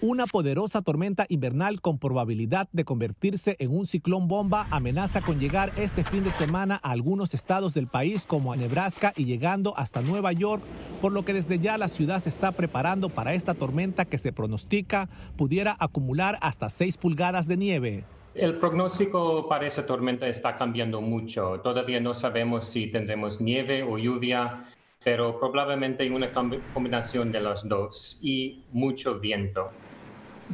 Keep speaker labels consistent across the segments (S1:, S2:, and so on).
S1: Una poderosa tormenta invernal con probabilidad de convertirse en un ciclón bomba amenaza con llegar este fin de semana a algunos estados del país como a Nebraska y llegando hasta Nueva York, por lo que desde ya la ciudad se está preparando para esta tormenta que se pronostica pudiera acumular hasta 6 pulgadas de nieve.
S2: El pronóstico para esa tormenta está cambiando mucho. Todavía no sabemos si tendremos nieve o lluvia pero probablemente una combinación de los dos y mucho viento.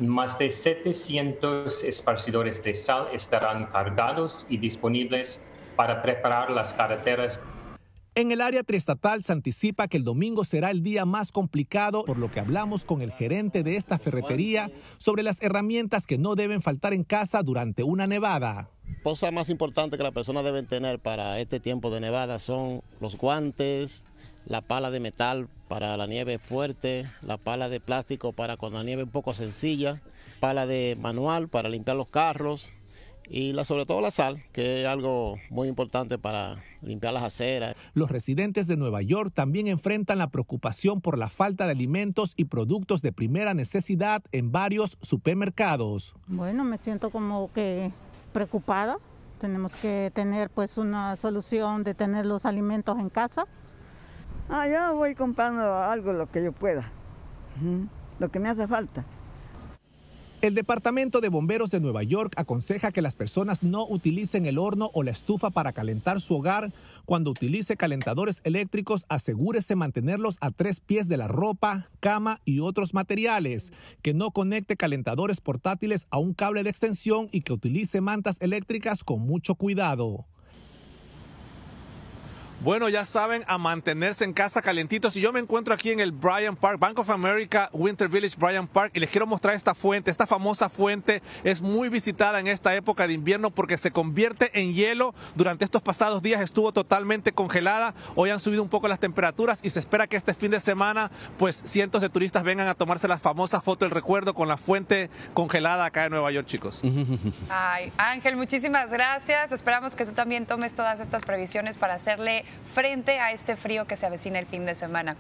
S2: Más de 700 esparcidores de sal estarán cargados y disponibles para preparar las carreteras.
S1: En el área triestatal se anticipa que el domingo será el día más complicado, por lo que hablamos con el gerente de esta ferretería sobre las herramientas que no deben faltar en casa durante una nevada. Cosa
S3: más importante que la persona deben tener para este tiempo de nevada son los guantes, la pala de metal para la nieve fuerte, la pala de plástico para cuando la nieve es un poco sencilla, pala de manual para limpiar los carros y la, sobre todo la sal, que es algo muy importante para limpiar las aceras.
S1: Los residentes de Nueva York también enfrentan la preocupación por la falta de alimentos y productos de primera necesidad en varios supermercados. Bueno, me siento como que preocupada. Tenemos que tener pues una solución de tener los alimentos en casa
S3: Ah, yo voy comprando algo lo que yo pueda, lo que me hace falta.
S1: El Departamento de Bomberos de Nueva York aconseja que las personas no utilicen el horno o la estufa para calentar su hogar. Cuando utilice calentadores eléctricos, asegúrese mantenerlos a tres pies de la ropa, cama y otros materiales. Que no conecte calentadores portátiles a un cable de extensión y que utilice mantas eléctricas con mucho cuidado. Bueno, ya saben, a mantenerse en casa calentitos. Y yo me encuentro aquí en el Bryan Park, Bank of America Winter Village Bryan Park, y les quiero mostrar esta fuente. Esta famosa fuente es muy visitada en esta época de invierno porque se convierte en hielo. Durante estos pasados días estuvo totalmente congelada. Hoy han subido un poco las temperaturas y se espera que este fin de semana, pues cientos de turistas vengan a tomarse la famosa foto del recuerdo con la fuente congelada acá en Nueva York, chicos. Ay, Ángel, muchísimas gracias. Esperamos que tú también tomes todas estas previsiones para hacerle frente a este frío que se avecina el fin de semana.